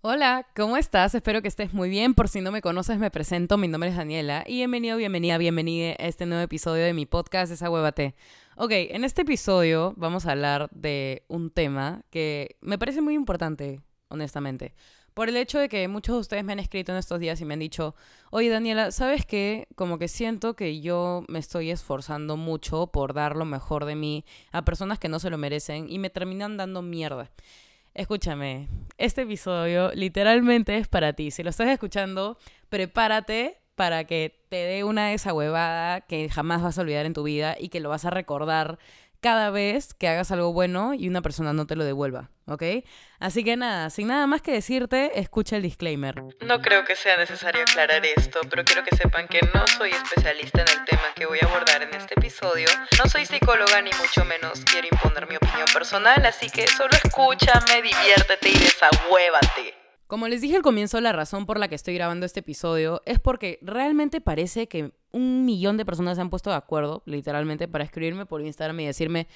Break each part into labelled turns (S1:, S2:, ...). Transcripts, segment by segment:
S1: Hola, ¿cómo estás? Espero que estés muy bien. Por si no me conoces, me presento. Mi nombre es Daniela y bienvenido, bienvenida, bienvenida a este nuevo episodio de mi podcast, Esa Huevate. Ok, en este episodio vamos a hablar de un tema que me parece muy importante, honestamente. Por el hecho de que muchos de ustedes me han escrito en estos días y me han dicho, oye Daniela, ¿sabes qué? Como que siento que yo me estoy esforzando mucho por dar lo mejor de mí a personas que no se lo merecen y me terminan dando mierda. Escúchame, este episodio literalmente es para ti. Si lo estás escuchando, prepárate para que te dé una desahuevada que jamás vas a olvidar en tu vida y que lo vas a recordar cada vez que hagas algo bueno y una persona no te lo devuelva, ¿ok? Así que nada, sin nada más que decirte, escucha el disclaimer. No creo que sea necesario aclarar esto, pero quiero que sepan que no soy especialista en el tema que voy a abordar en este episodio. No soy psicóloga ni mucho menos quiero imponer mi opinión personal, así que solo escúchame, diviértete y desahuévate. Como les dije al comienzo, la razón por la que estoy grabando este episodio es porque realmente parece que un millón de personas se han puesto de acuerdo, literalmente, para escribirme por Instagram y decirme,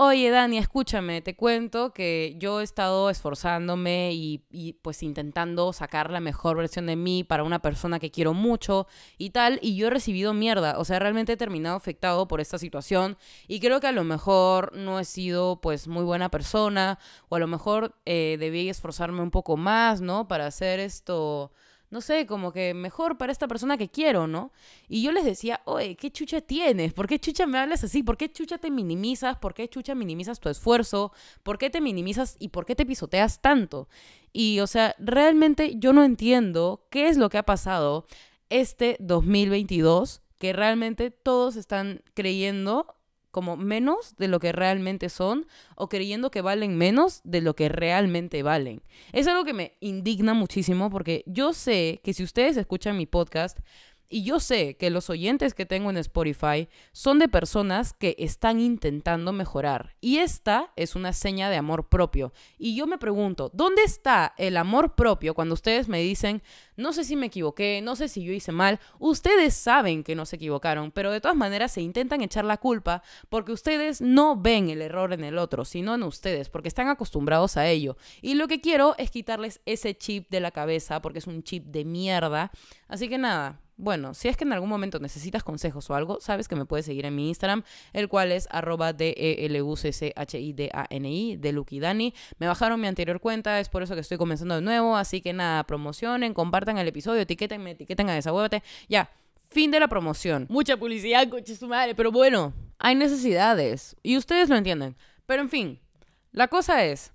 S1: oye Dani, escúchame, te cuento que yo he estado esforzándome y, y, pues intentando sacar la mejor versión de mí para una persona que quiero mucho y tal, y yo he recibido mierda, o sea, realmente he terminado afectado por esta situación y creo que a lo mejor no he sido pues muy buena persona o a lo mejor eh, debí esforzarme un poco más, ¿no? Para hacer esto no sé, como que mejor para esta persona que quiero, ¿no? Y yo les decía, oye, ¿qué chucha tienes? ¿Por qué chucha me hablas así? ¿Por qué chucha te minimizas? ¿Por qué chucha minimizas tu esfuerzo? ¿Por qué te minimizas y por qué te pisoteas tanto? Y, o sea, realmente yo no entiendo qué es lo que ha pasado este 2022 que realmente todos están creyendo como menos de lo que realmente son o creyendo que valen menos de lo que realmente valen. Es algo que me indigna muchísimo porque yo sé que si ustedes escuchan mi podcast, y yo sé que los oyentes que tengo en Spotify son de personas que están intentando mejorar. Y esta es una seña de amor propio. Y yo me pregunto, ¿dónde está el amor propio cuando ustedes me dicen, no sé si me equivoqué, no sé si yo hice mal? Ustedes saben que no se equivocaron, pero de todas maneras se intentan echar la culpa porque ustedes no ven el error en el otro, sino en ustedes, porque están acostumbrados a ello. Y lo que quiero es quitarles ese chip de la cabeza, porque es un chip de mierda. Así que nada bueno, si es que en algún momento necesitas consejos o algo, sabes que me puedes seguir en mi Instagram, el cual es arroba d e l u c c h i d a n i de Me bajaron mi anterior cuenta, es por eso que estoy comenzando de nuevo, así que nada, promocionen, compartan el episodio, etiquétenme, etiqueten a Desahuévate. Ya, fin de la promoción. Mucha publicidad, coche su madre, pero bueno, hay necesidades y ustedes lo entienden. Pero en fin, la cosa es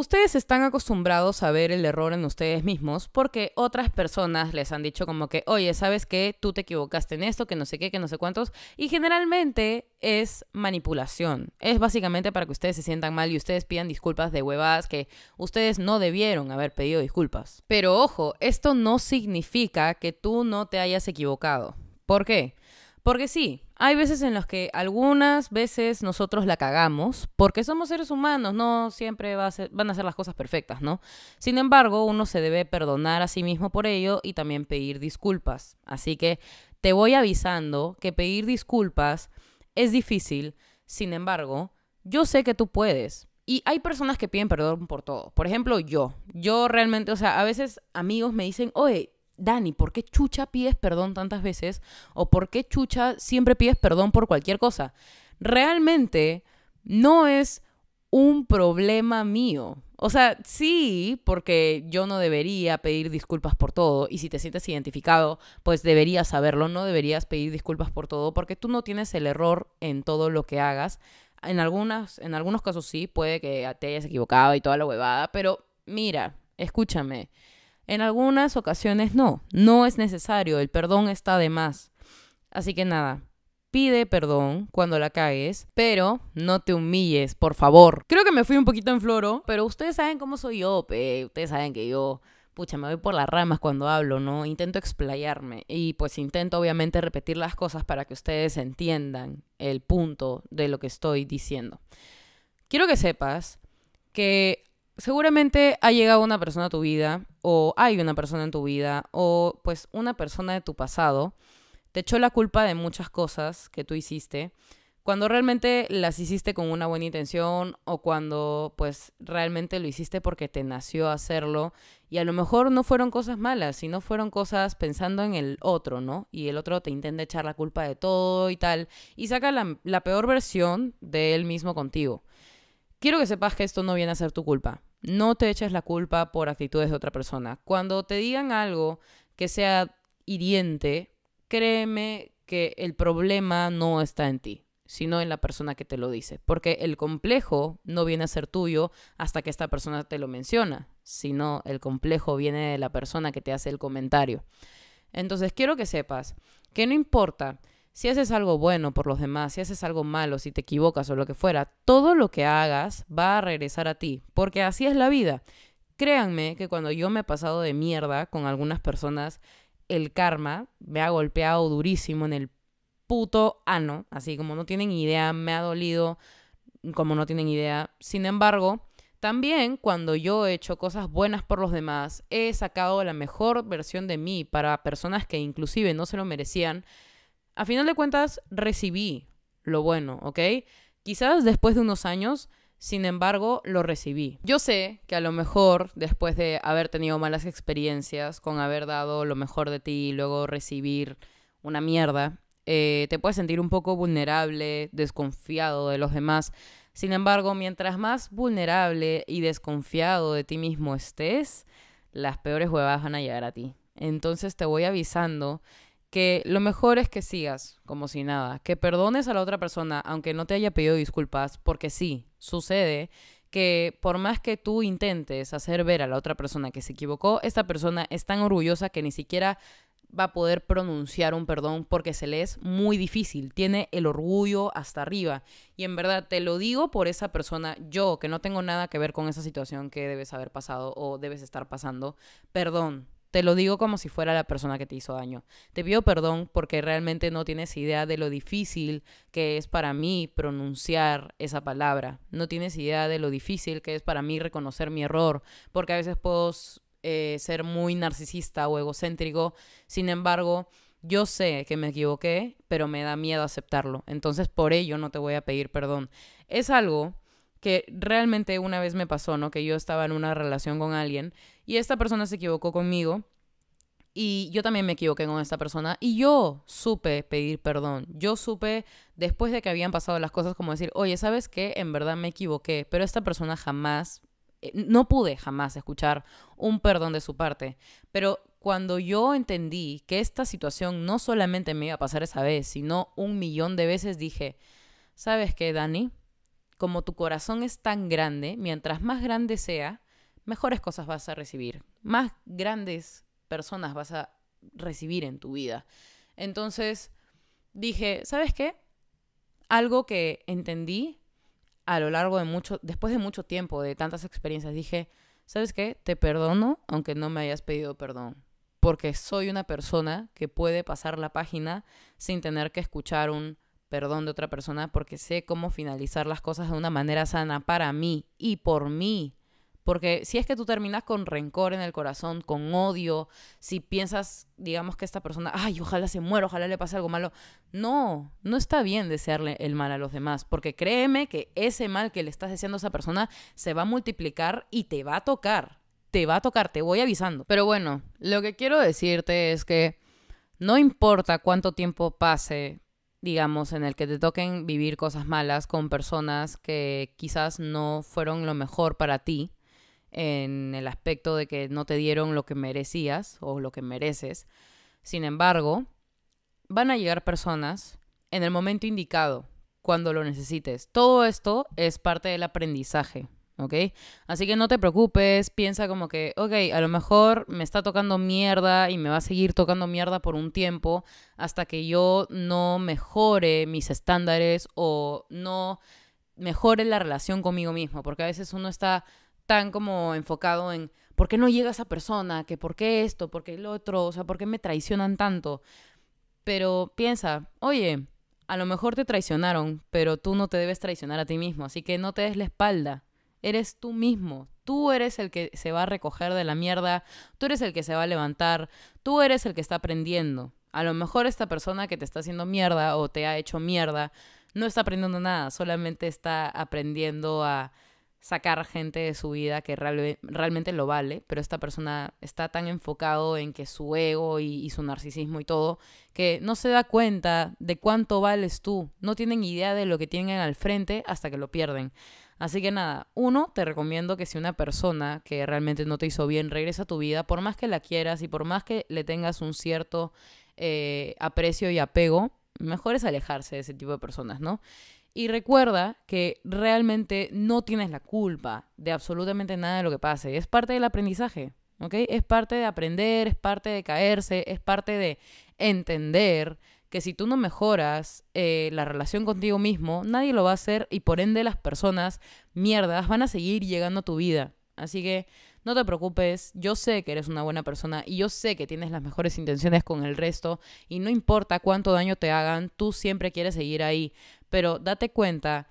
S1: Ustedes están acostumbrados a ver el error en ustedes mismos porque otras personas les han dicho como que, oye, ¿sabes qué? Tú te equivocaste en esto, que no sé qué, que no sé cuántos. Y generalmente es manipulación. Es básicamente para que ustedes se sientan mal y ustedes pidan disculpas de huevadas que ustedes no debieron haber pedido disculpas. Pero ojo, esto no significa que tú no te hayas equivocado. ¿Por qué? Porque sí, hay veces en las que algunas veces nosotros la cagamos porque somos seres humanos, no siempre van a ser las cosas perfectas, ¿no? Sin embargo, uno se debe perdonar a sí mismo por ello y también pedir disculpas. Así que te voy avisando que pedir disculpas es difícil, sin embargo, yo sé que tú puedes. Y hay personas que piden perdón por todo. Por ejemplo, yo. Yo realmente, o sea, a veces amigos me dicen, oye, Dani, ¿por qué chucha pides perdón tantas veces? ¿O por qué chucha siempre pides perdón por cualquier cosa? Realmente no es un problema mío. O sea, sí, porque yo no debería pedir disculpas por todo y si te sientes identificado, pues deberías saberlo, no deberías pedir disculpas por todo porque tú no tienes el error en todo lo que hagas. En, algunas, en algunos casos sí, puede que te hayas equivocado y toda la huevada, pero mira, escúchame. En algunas ocasiones no, no es necesario, el perdón está de más. Así que nada, pide perdón cuando la cagues, pero no te humilles, por favor. Creo que me fui un poquito en floro, pero ustedes saben cómo soy yo, pe. ustedes saben que yo pucha, me voy por las ramas cuando hablo, ¿no? Intento explayarme y pues intento obviamente repetir las cosas para que ustedes entiendan el punto de lo que estoy diciendo. Quiero que sepas que seguramente ha llegado una persona a tu vida o hay una persona en tu vida o pues una persona de tu pasado te echó la culpa de muchas cosas que tú hiciste cuando realmente las hiciste con una buena intención o cuando pues realmente lo hiciste porque te nació hacerlo y a lo mejor no fueron cosas malas, sino fueron cosas pensando en el otro, ¿no? Y el otro te intenta echar la culpa de todo y tal y saca la, la peor versión de él mismo contigo. Quiero que sepas que esto no viene a ser tu culpa no te eches la culpa por actitudes de otra persona. Cuando te digan algo que sea hiriente, créeme que el problema no está en ti, sino en la persona que te lo dice. Porque el complejo no viene a ser tuyo hasta que esta persona te lo menciona, sino el complejo viene de la persona que te hace el comentario. Entonces quiero que sepas que no importa si haces algo bueno por los demás, si haces algo malo, si te equivocas o lo que fuera, todo lo que hagas va a regresar a ti, porque así es la vida. Créanme que cuando yo me he pasado de mierda con algunas personas, el karma me ha golpeado durísimo en el puto ano, así como no tienen idea, me ha dolido como no tienen idea. Sin embargo, también cuando yo he hecho cosas buenas por los demás, he sacado la mejor versión de mí para personas que inclusive no se lo merecían a final de cuentas recibí lo bueno, ¿ok? Quizás después de unos años, sin embargo, lo recibí. Yo sé que a lo mejor, después de haber tenido malas experiencias, con haber dado lo mejor de ti y luego recibir una mierda, eh, te puedes sentir un poco vulnerable, desconfiado de los demás. Sin embargo, mientras más vulnerable y desconfiado de ti mismo estés, las peores huevadas van a llegar a ti. Entonces te voy avisando que lo mejor es que sigas como si nada, que perdones a la otra persona aunque no te haya pedido disculpas, porque sí, sucede que por más que tú intentes hacer ver a la otra persona que se equivocó, esta persona es tan orgullosa que ni siquiera va a poder pronunciar un perdón porque se le es muy difícil, tiene el orgullo hasta arriba. Y en verdad te lo digo por esa persona, yo que no tengo nada que ver con esa situación que debes haber pasado o debes estar pasando, perdón, te lo digo como si fuera la persona que te hizo daño. Te pido perdón porque realmente no tienes idea de lo difícil que es para mí pronunciar esa palabra. No tienes idea de lo difícil que es para mí reconocer mi error, porque a veces puedo eh, ser muy narcisista o egocéntrico. Sin embargo, yo sé que me equivoqué, pero me da miedo aceptarlo. Entonces, por ello no te voy a pedir perdón. Es algo que realmente una vez me pasó, ¿no? Que yo estaba en una relación con alguien y esta persona se equivocó conmigo y yo también me equivoqué con esta persona y yo supe pedir perdón. Yo supe después de que habían pasado las cosas como decir, "Oye, ¿sabes qué? En verdad me equivoqué", pero esta persona jamás eh, no pude jamás escuchar un perdón de su parte, pero cuando yo entendí que esta situación no solamente me iba a pasar esa vez, sino un millón de veces dije, ¿sabes qué, Dani? Como tu corazón es tan grande, mientras más grande sea, mejores cosas vas a recibir, más grandes personas vas a recibir en tu vida. Entonces dije, ¿sabes qué? Algo que entendí a lo largo de mucho, después de mucho tiempo, de tantas experiencias, dije, ¿sabes qué? Te perdono aunque no me hayas pedido perdón, porque soy una persona que puede pasar la página sin tener que escuchar un perdón de otra persona, porque sé cómo finalizar las cosas de una manera sana para mí y por mí, porque si es que tú terminas con rencor en el corazón, con odio, si piensas, digamos que esta persona, ay, ojalá se muera, ojalá le pase algo malo, no, no está bien desearle el mal a los demás, porque créeme que ese mal que le estás deseando a esa persona se va a multiplicar y te va a tocar, te va a tocar, te voy avisando. Pero bueno, lo que quiero decirte es que no importa cuánto tiempo pase digamos, en el que te toquen vivir cosas malas con personas que quizás no fueron lo mejor para ti, en el aspecto de que no te dieron lo que merecías o lo que mereces. Sin embargo, van a llegar personas en el momento indicado, cuando lo necesites. Todo esto es parte del aprendizaje, ¿ok? Así que no te preocupes, piensa como que, ok, a lo mejor me está tocando mierda y me va a seguir tocando mierda por un tiempo hasta que yo no mejore mis estándares o no mejore la relación conmigo mismo, porque a veces uno está tan como enfocado en por qué no llega esa persona, que por qué esto, por qué el otro, o sea, por qué me traicionan tanto. Pero piensa, oye, a lo mejor te traicionaron, pero tú no te debes traicionar a ti mismo, así que no te des la espalda. Eres tú mismo. Tú eres el que se va a recoger de la mierda, tú eres el que se va a levantar, tú eres el que está aprendiendo. A lo mejor esta persona que te está haciendo mierda o te ha hecho mierda no está aprendiendo nada, solamente está aprendiendo a sacar gente de su vida que realmente lo vale, pero esta persona está tan enfocado en que su ego y, su narcisismo y todo, que no se da cuenta de cuánto vales tú, no tienen idea de lo que tienen al frente hasta que lo pierden. Así que nada, uno, te recomiendo que si una persona que realmente no te hizo bien regresa a tu vida, por más que la quieras y por más que le tengas un cierto eh, aprecio y apego, mejor es alejarse de ese tipo de personas, ¿no? Y recuerda que realmente no tienes la culpa de absolutamente nada de lo que pase. Es parte del aprendizaje, ¿ok? Es parte de aprender, es parte de caerse, es parte de entender que si tú no mejoras eh, la relación contigo mismo, nadie lo va a hacer y por ende las personas mierdas van a seguir llegando a tu vida. Así que no te preocupes, yo sé que eres una buena persona y yo sé que tienes las mejores intenciones con el resto y no importa cuánto daño te hagan, tú siempre quieres seguir ahí. Pero date cuenta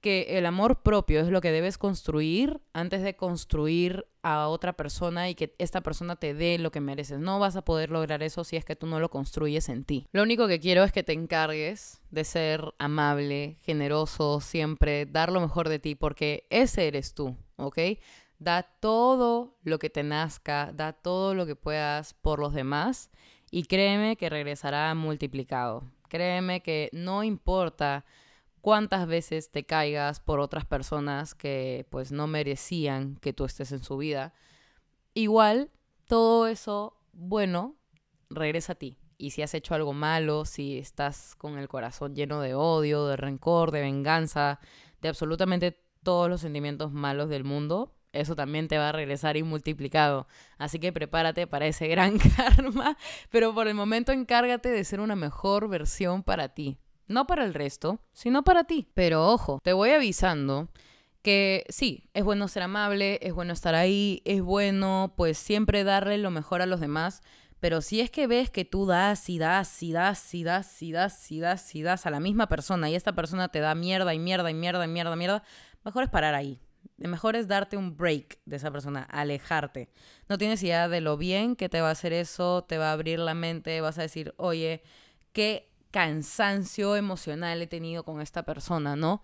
S1: que el amor propio es lo que debes construir antes de construir a otra persona y que esta persona te dé lo que mereces. No vas a poder lograr eso si es que tú no lo construyes en ti. Lo único que quiero es que te encargues de ser amable, generoso, siempre dar lo mejor de ti, porque ese eres tú, ¿ok? Da todo lo que te nazca, da todo lo que puedas por los demás y créeme que regresará multiplicado. Créeme que no importa cuántas veces te caigas por otras personas que pues no merecían que tú estés en su vida, igual todo eso bueno regresa a ti. Y si has hecho algo malo, si estás con el corazón lleno de odio, de rencor, de venganza, de absolutamente todos los sentimientos malos del mundo, eso también te va a regresar y multiplicado. Así que prepárate para ese gran karma, pero por el momento encárgate de ser una mejor versión para ti. No para el resto, sino para ti. Pero ojo, te voy avisando que sí, es bueno ser amable, es bueno estar ahí, es bueno pues siempre darle lo mejor a los demás, pero si es que ves que tú das y das y das y das y das y das y das a la misma persona y esta persona te da mierda y mierda y mierda y mierda, y mierda, mejor es parar ahí. Mejor es darte un break de esa persona, alejarte. No tienes idea de lo bien que te va a hacer eso, te va a abrir la mente, vas a decir, oye, qué cansancio emocional he tenido con esta persona, ¿no?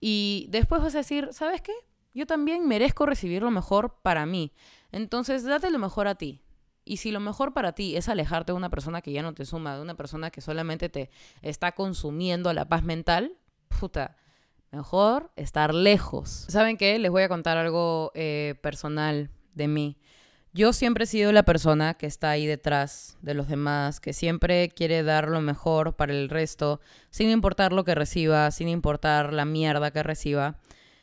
S1: Y después vas a decir, ¿sabes qué? Yo también merezco recibir lo mejor para mí. Entonces, date lo mejor a ti. Y si lo mejor para ti es alejarte de una persona que ya no te suma, de una persona que solamente te está consumiendo la paz mental, puta, Mejor estar lejos. ¿Saben qué? Les voy a contar algo eh, personal de mí. Yo siempre he sido la persona que está ahí detrás de los demás, que siempre quiere dar lo mejor para el resto, sin importar lo que reciba, sin importar la mierda que reciba.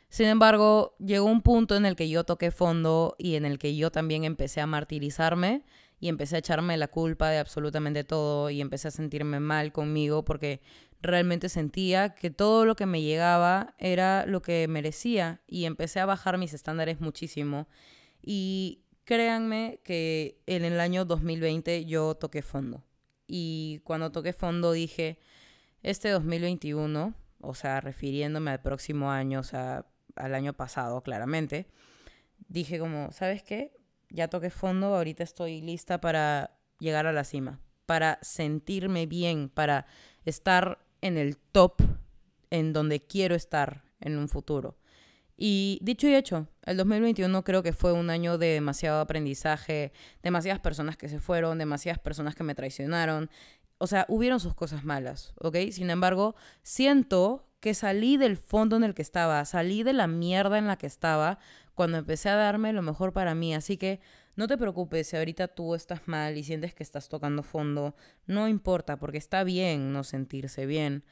S1: Sin embargo, llegó un punto en el que yo toqué fondo y en el que yo también empecé a martirizarme y empecé a echarme la culpa de absolutamente todo y empecé a sentirme mal conmigo porque realmente sentía, que todo lo que me llegaba era lo que merecía y empecé a bajar mis estándares muchísimo. Y créanme que en el año 2020 yo toqué fondo. Y cuando toqué fondo dije, este 2021, o sea, refiriéndome al próximo año, o sea, al año pasado claramente, dije como, ¿sabes qué? Ya toqué fondo, ahorita estoy lista para llegar a la cima, para sentirme bien, para estar en el top en donde quiero estar en un futuro. Y dicho y hecho, el 2021 creo que fue un año de demasiado aprendizaje, demasiadas personas que se fueron, demasiadas personas que me traicionaron. O sea, hubieron sus cosas malas, ¿ok? Sin embargo, siento que salí del fondo en el que estaba, salí de la mierda en la que estaba cuando empecé a darme lo mejor para mí. Así que no te preocupes si ahorita tú estás mal y sientes que estás tocando fondo, no importa, porque está bien no sentirse bien,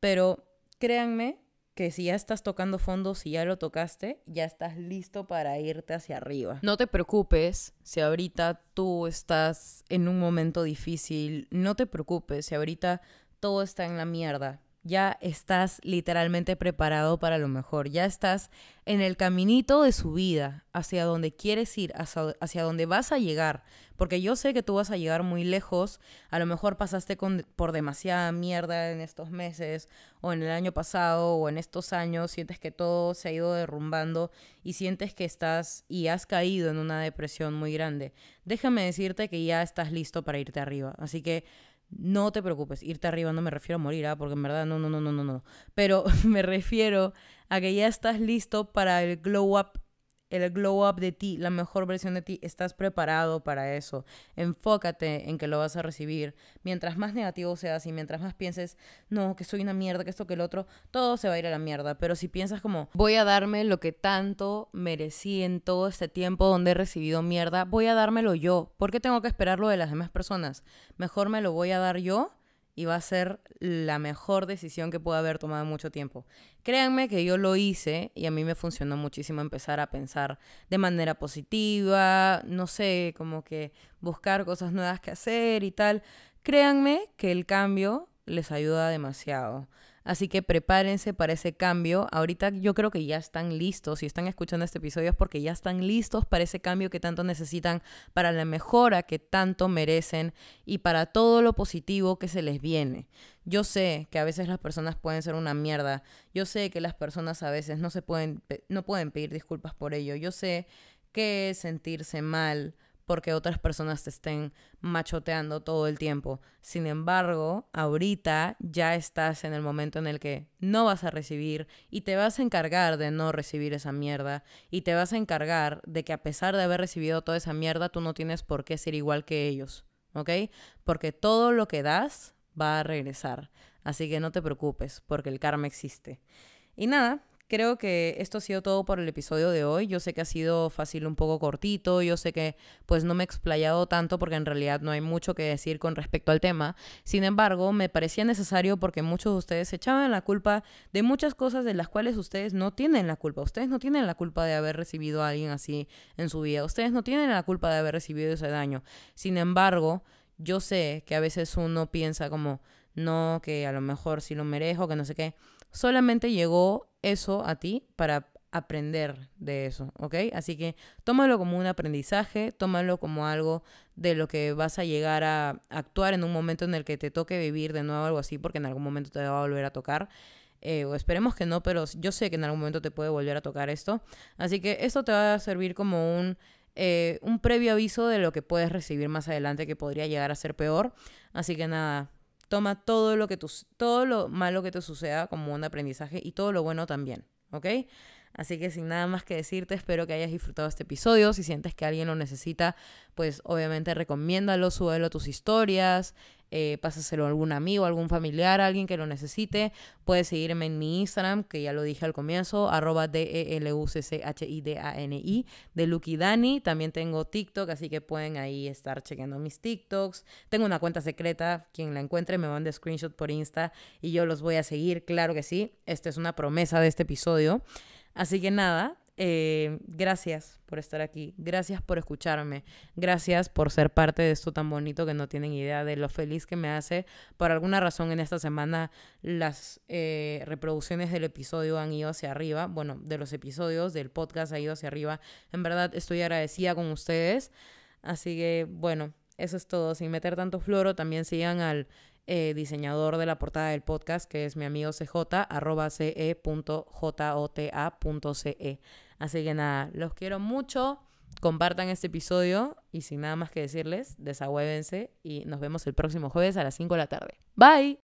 S1: pero créanme que si ya estás tocando fondo, si ya lo tocaste, ya estás listo para irte hacia arriba. No te preocupes si ahorita tú estás en un momento difícil, no te preocupes si ahorita todo está en la mierda, ya estás literalmente preparado para lo mejor, ya estás en el caminito de su vida, hacia donde quieres ir, hacia, donde vas a llegar, porque yo sé que tú vas a llegar muy lejos, a lo mejor pasaste por demasiada mierda en estos meses, o en el año pasado, o en estos años, sientes que todo se ha ido derrumbando y sientes que estás y has caído en una depresión muy grande. Déjame decirte que ya estás listo para irte arriba, así que no te preocupes, irte arriba no me refiero a morir, ¿ah? porque en verdad no, no, no, no, no, no. Pero me refiero a que ya estás listo para el glow up el glow up de ti, la mejor versión de ti, estás preparado para eso. Enfócate en que lo vas a recibir. Mientras más negativo seas y mientras más pienses, no, que soy una mierda, que esto, que el otro, todo se va a ir a la mierda. Pero si piensas como, voy a darme lo que tanto merecí en todo este tiempo donde he recibido mierda, voy a dármelo yo. ¿Por qué tengo que esperarlo de las demás personas? Mejor me lo voy a dar yo y va a ser la mejor decisión que pueda haber tomado en mucho tiempo. Créanme que yo lo hice y a mí me funcionó muchísimo empezar a pensar de manera positiva, no sé, como que buscar cosas nuevas que hacer y tal. Créanme que el cambio les ayuda demasiado. Así que prepárense para ese cambio. Ahorita yo creo que ya están listos. Si están escuchando este episodio es porque ya están listos para ese cambio que tanto necesitan, para la mejora que tanto merecen y para todo lo positivo que se les viene. Yo sé que a veces las personas pueden ser una mierda. Yo sé que las personas a veces no se pueden no pueden pedir disculpas por ello. Yo sé que sentirse mal porque otras personas te estén machoteando todo el tiempo. Sin embargo, ahorita ya estás en el momento en el que no vas a recibir y te vas a encargar de no recibir esa mierda y te vas a encargar de que a pesar de haber recibido toda esa mierda, tú no tienes por qué ser igual que ellos, ¿ok? Porque todo lo que das va a regresar. Así que no te preocupes, porque el karma existe. Y nada, Creo que esto ha sido todo por el episodio de hoy. Yo sé que ha sido fácil un poco cortito, yo sé que pues no me he explayado tanto porque en realidad no hay mucho que decir con respecto al tema. Sin embargo, me parecía necesario porque muchos de ustedes echaban la culpa de muchas cosas de las cuales ustedes no tienen la culpa. Ustedes no tienen la culpa de haber recibido a alguien así en su vida. Ustedes no tienen la culpa de haber recibido ese daño. Sin embargo, yo sé que a veces uno piensa como no, que a lo mejor sí lo merezco, que no sé qué. Solamente llegó eso a ti para aprender de eso, ¿ok? Así que tómalo como un aprendizaje, tómalo como algo de lo que vas a llegar a actuar en un momento en el que te toque vivir de nuevo algo así, porque en algún momento te va a volver a tocar. Eh, o esperemos que no, pero yo sé que en algún momento te puede volver a tocar esto. Así que esto te va a servir como un, eh, un previo aviso de lo que puedes recibir más adelante que podría llegar a ser peor. Así que nada, Toma todo lo, que tu, todo lo malo que te suceda como un aprendizaje y todo lo bueno también, ¿ok? Así que sin nada más que decirte, espero que hayas disfrutado este episodio. Si sientes que alguien lo necesita, pues obviamente recomiéndalo, súbelo a tus historias, eh, pásaselo a algún amigo, algún familiar, alguien que lo necesite. Puedes seguirme en mi Instagram, que ya lo dije al comienzo, arroba d e l u c c h i d a n i de Lucky Dani. También tengo TikTok, así que pueden ahí estar chequeando mis TikToks. Tengo una cuenta secreta, quien la encuentre me manda screenshot por Insta y yo los voy a seguir, claro que sí. Esta es una promesa de este episodio. Así que nada, eh, gracias por estar aquí, gracias por escucharme, gracias por ser parte de esto tan bonito que no tienen idea de lo feliz que me hace. Por alguna razón en esta semana las eh, reproducciones del episodio han ido hacia arriba, bueno, de los episodios del podcast ha ido hacia arriba. En verdad estoy agradecida con ustedes. Así que bueno, eso es todo. Sin meter tanto floro, también sigan al eh, diseñador de la portada del podcast, que es mi amigo CJ, arroba ce.jota.ce. E. Así que nada, los quiero mucho. Compartan este episodio y sin nada más que decirles, desagüévense y nos vemos el próximo jueves a las 5 de la tarde. Bye.